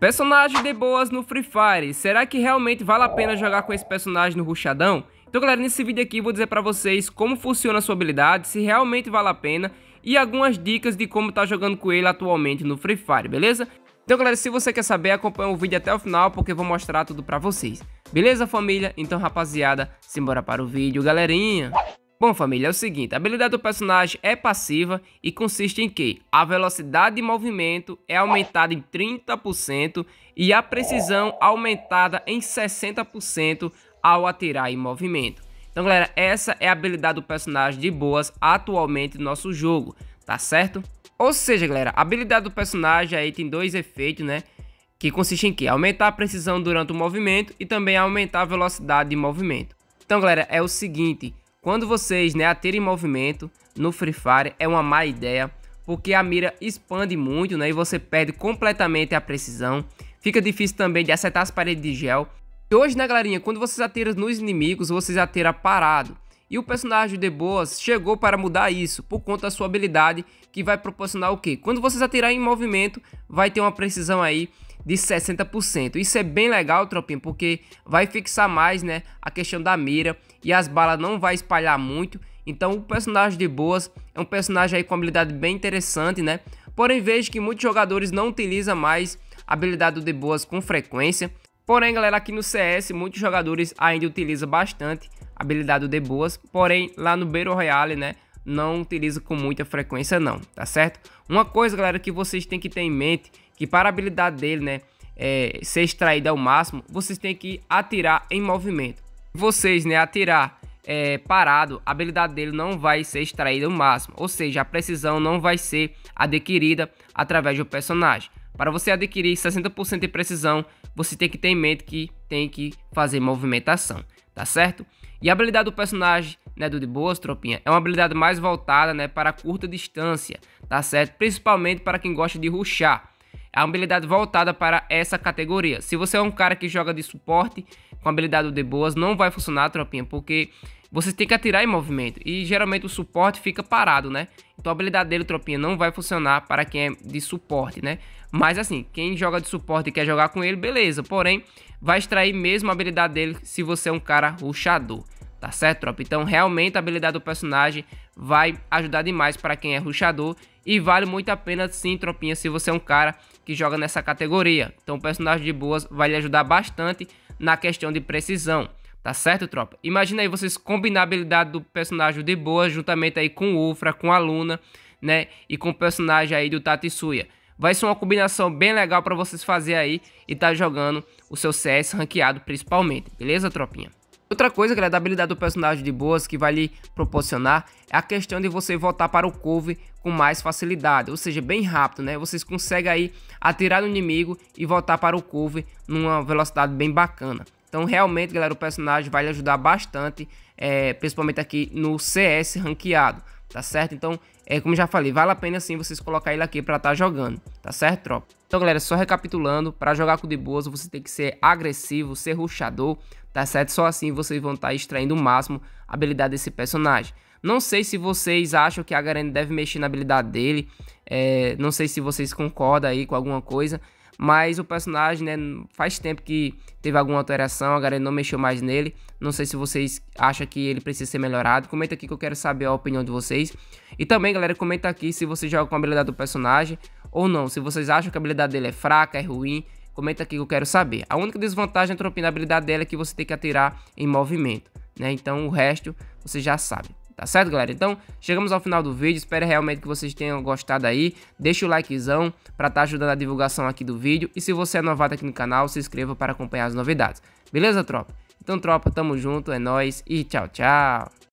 Personagem de boas no Free Fire. Será que realmente vale a pena jogar com esse personagem no ruxadão? Então galera, nesse vídeo aqui eu vou dizer pra vocês como funciona a sua habilidade, se realmente vale a pena e algumas dicas de como tá jogando com ele atualmente no Free Fire, beleza? Então galera, se você quer saber, acompanha o vídeo até o final porque eu vou mostrar tudo pra vocês. Beleza família? Então rapaziada, simbora para o vídeo galerinha! Bom família, é o seguinte, a habilidade do personagem é passiva e consiste em que a velocidade de movimento é aumentada em 30% e a precisão aumentada em 60% ao atirar em movimento. Então galera, essa é a habilidade do personagem de boas atualmente no nosso jogo, tá certo? Ou seja galera, a habilidade do personagem aí tem dois efeitos, né? Que consiste em que? Aumentar a precisão durante o movimento e também aumentar a velocidade de movimento. Então galera, é o seguinte, quando vocês né, atiram em movimento no Free Fire é uma má ideia, porque a mira expande muito né, e você perde completamente a precisão. Fica difícil também de acertar as paredes de gel. E hoje, né, galerinha, quando vocês atiram nos inimigos, vocês atiram parado. E o personagem de Boas chegou para mudar isso, por conta da sua habilidade, que vai proporcionar o quê? Quando vocês atirar em movimento, vai ter uma precisão aí de 60%. Isso é bem legal, tropinha, porque vai fixar mais, né, a questão da mira e as balas não vai espalhar muito. Então, o personagem de boas é um personagem aí com habilidade bem interessante, né? Porém, vejo que muitos jogadores não utilizam mais a habilidade do de boas com frequência. Porém, galera, aqui no CS, muitos jogadores ainda utilizam bastante a habilidade do de boas. Porém, lá no Battle Royale, né? Não utiliza com muita frequência não, tá certo? Uma coisa, galera, que vocês têm que ter em mente que para a habilidade dele, né, é, ser extraída ao máximo, vocês têm que atirar em movimento. Vocês, né, atirar é, parado, a habilidade dele não vai ser extraída ao máximo, ou seja, a precisão não vai ser adquirida através do personagem. Para você adquirir 60% de precisão, você tem que ter em mente que tem que fazer movimentação, tá certo? E a habilidade do personagem, né, do de boas tropinha, é uma habilidade mais voltada, né, para curta distância, tá certo? Principalmente para quem gosta de ruxar a habilidade voltada para essa categoria. Se você é um cara que joga de suporte com habilidade de boas, não vai funcionar, tropinha, porque você tem que atirar em movimento e geralmente o suporte fica parado, né? Então a habilidade dele, tropinha, não vai funcionar para quem é de suporte, né? Mas assim, quem joga de suporte e quer jogar com ele, beleza, porém vai extrair mesmo a habilidade dele se você é um cara ruxador. Tá certo, tropa? Então, realmente, a habilidade do personagem vai ajudar demais para quem é ruxador. E vale muito a pena, sim, tropinha, se você é um cara que joga nessa categoria. Então o personagem de boas vai lhe ajudar bastante na questão de precisão. Tá certo, tropa? Imagina aí vocês combinar a habilidade do personagem de boas juntamente aí com o Ufra, com a Luna, né? E com o personagem aí do Tatsuya. Vai ser uma combinação bem legal para vocês fazer aí e tá jogando o seu CS ranqueado principalmente. Beleza, tropinha? Outra coisa que a habilidade do personagem de boas que vai lhe proporcionar é a questão de você voltar para o Cove com mais facilidade, ou seja, bem rápido, né? Vocês conseguem aí atirar no inimigo e voltar para o Cove numa velocidade bem bacana. Então realmente, galera, o personagem vai lhe ajudar bastante, é, principalmente aqui no CS ranqueado tá certo? Então, é como já falei, vale a pena sim vocês colocar ele aqui para estar tá jogando, tá certo, tropa? Então, galera, só recapitulando, para jogar com o boas, você tem que ser agressivo, ser ruxador, tá certo? Só assim vocês vão estar tá extraindo o máximo a habilidade desse personagem. Não sei se vocês acham que a Garen deve mexer na habilidade dele, é, não sei se vocês concordam aí com alguma coisa, mas o personagem, né, faz tempo que teve alguma alteração, a galera não mexeu mais nele. Não sei se vocês acham que ele precisa ser melhorado. Comenta aqui que eu quero saber a opinião de vocês. E também, galera, comenta aqui se você joga com a habilidade do personagem ou não. Se vocês acham que a habilidade dele é fraca, é ruim, comenta aqui que eu quero saber. A única desvantagem da habilidade dela é que você tem que atirar em movimento, né? Então o resto você já sabe. Tá certo, galera? Então, chegamos ao final do vídeo. Espero realmente que vocês tenham gostado aí. Deixa o likezão para estar tá ajudando a divulgação aqui do vídeo. E se você é novato aqui no canal, se inscreva para acompanhar as novidades. Beleza, tropa? Então, tropa, tamo junto, é nóis e tchau, tchau!